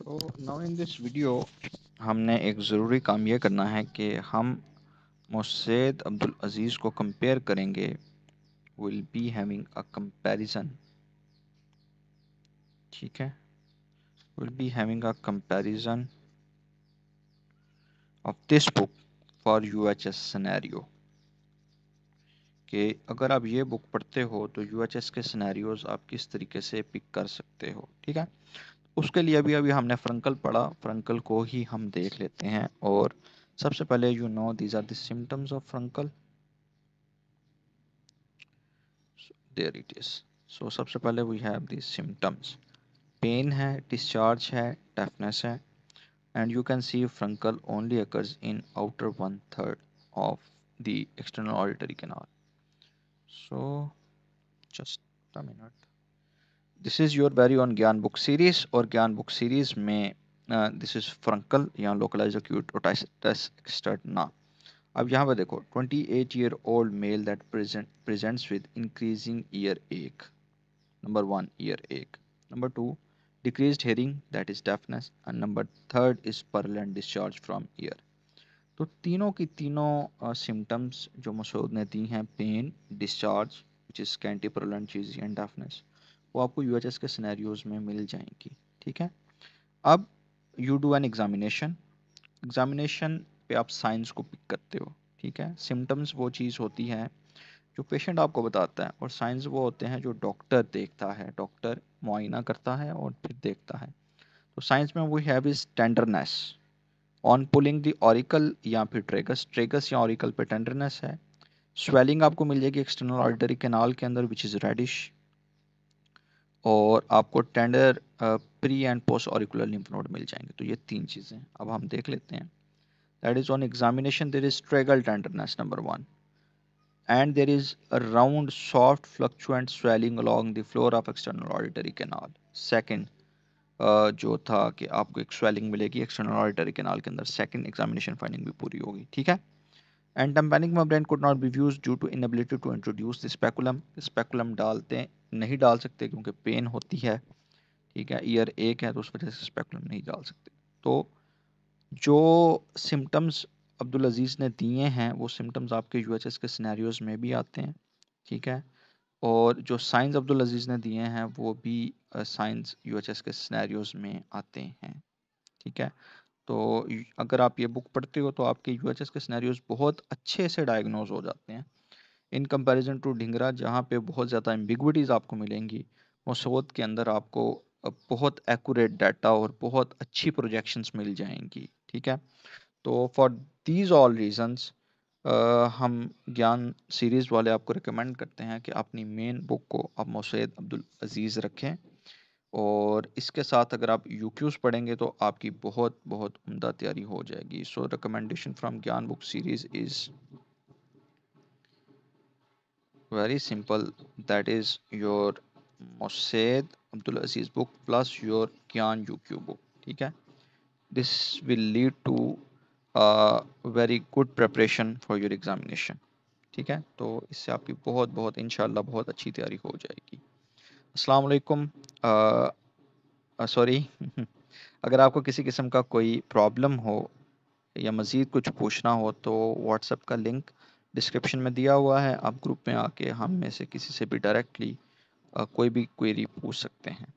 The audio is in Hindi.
so now in this video हमने एक ज़रूरी काम यह करना है कि हम मोसैद अब्दुल अज़ीज़ को कंपेयर करेंगे will be having a comparison ठीक है will be having a comparison of this book for U H S कि अगर आप ये बुक पढ़ते हो तो यू एच एस के सिनेरियोज आप किस तरीके से पिक कर सकते हो ठीक है उसके लिए अभी अभी हमने फ्रंकल पढ़ा फ्रंकल को ही हम देख लेते हैं और सबसे पहले you know these are symptoms of furuncle there it is so सबसे पहले we have the symptoms pain है डिस्चार्ज है टफनेस है and you can see furuncle only occurs in outer one third of the external auditory canal so just a this is your very on Gyan book series और ज्ञान बुक सीरीज़ में दिस इज़ फ्रंकल या लोकलाइज एक्सटर्ट ना अब यहाँ पर देखो 28 year old male that present presents with increasing ear ache number one ear ache number two decrease hearing that is deafness and number third is purulent discharge from ear तो तीनों की तीनों सिम्टम्स uh, जो मसूद ने दी हैं pain discharge which is scanty purulent cheese and deafness वो आपको यू के सिनेरियोज में मिल जाएंगी ठीक है अब you do an examination examination पे आप साइंस को पिक करते हो ठीक है सिम्टम्स वो चीज़ होती है जो पेशेंट आपको बताता है और साइंस वो होते हैं जो डॉक्टर देखता है डॉक्टर मुआयना करता है और फिर देखता है तो साइंस में we have is tenderness on pulling the auricle या फिर ट्रेगस ट्रेगस या ऑरिकल पे टेंडरनेस है स्वेलिंग आपको मिल जाएगी एक्सटर्नल ऑर्डरी कैनाल के अंदर विच इज़ रेडिश और आपको tender pre and post auricular lymph node मिल जाएंगे तो ये तीन चीज़ें अब हम देख लेते हैं that is on examination there is tragal tenderness number one and there is round soft fluctuant swelling along the floor of external auditory canal second जो था कि आपको एक स्वेलिंग मिलेगी एक्सटर्नल ऑडिटरी कैनाल के अंदर सेकेंड एग्जामिनेशन फाइंडिंग भी पूरी होगी ठीक है and tympanic membrane could not be views due to inability to introduce the speculum speculum डालते हैं नहीं डाल सकते क्योंकि पेन होती है ठीक है ईयर एक है तो उस वजह से स्पेकुलम नहीं डाल सकते तो जो सिम्टम्स अब्दुल अजीज़ ने दिए हैं वो सिम्टम्स आपके यू के सिनेरियोज़ में भी आते हैं ठीक है और जो साइंस अब्दुल अजीज़ ने दिए हैं वो भी साइंस यू के सिनेरियोज़ में आते हैं ठीक है तो अगर आप ये बुक पढ़ते हो तो आपके यू के सिनेरियोज़ बहुत अच्छे से डायग्नोज हो जाते हैं इन कंपैरिजन टू ढिंगरा जहाँ पे बहुत ज़्यादा एम्बिगुइटीज़ आपको मिलेंगी मसोद के अंदर आपको बहुत एक्यूरेट डाटा और बहुत अच्छी प्रोजेक्शंस मिल जाएंगी ठीक है तो फॉर दीज ऑल रीजंस हम ज्ञान सीरीज़ वाले आपको रिकमेंड करते हैं कि अपनी मेन बुक को आप मसैद अब्दुल अज़ीज़ रखें और इसके साथ अगर आप यू पढ़ेंगे तो आपकी बहुत बहुत उम्दा तैयारी हो जाएगी so recommendation from Gyan book series is very simple that is your Mossaid Abdul Aziz book plus your Kyan UQ book ठीक है this will lead to a very good preparation for your examination ठीक है तो इससे आपकी बहुत बहुत इनशाला बहुत अच्छी तैयारी हो जाएगी अस्सलाम वालेकुम सॉरी अगर आपको किसी किस्म का कोई प्रॉब्लम हो या मज़ीद कुछ पूछना हो तो व्हाट्सएप का लिंक डिस्क्रिप्शन में दिया हुआ है आप ग्रुप में आके हम में से किसी से भी डायरेक्टली कोई भी क्वेरी पूछ सकते हैं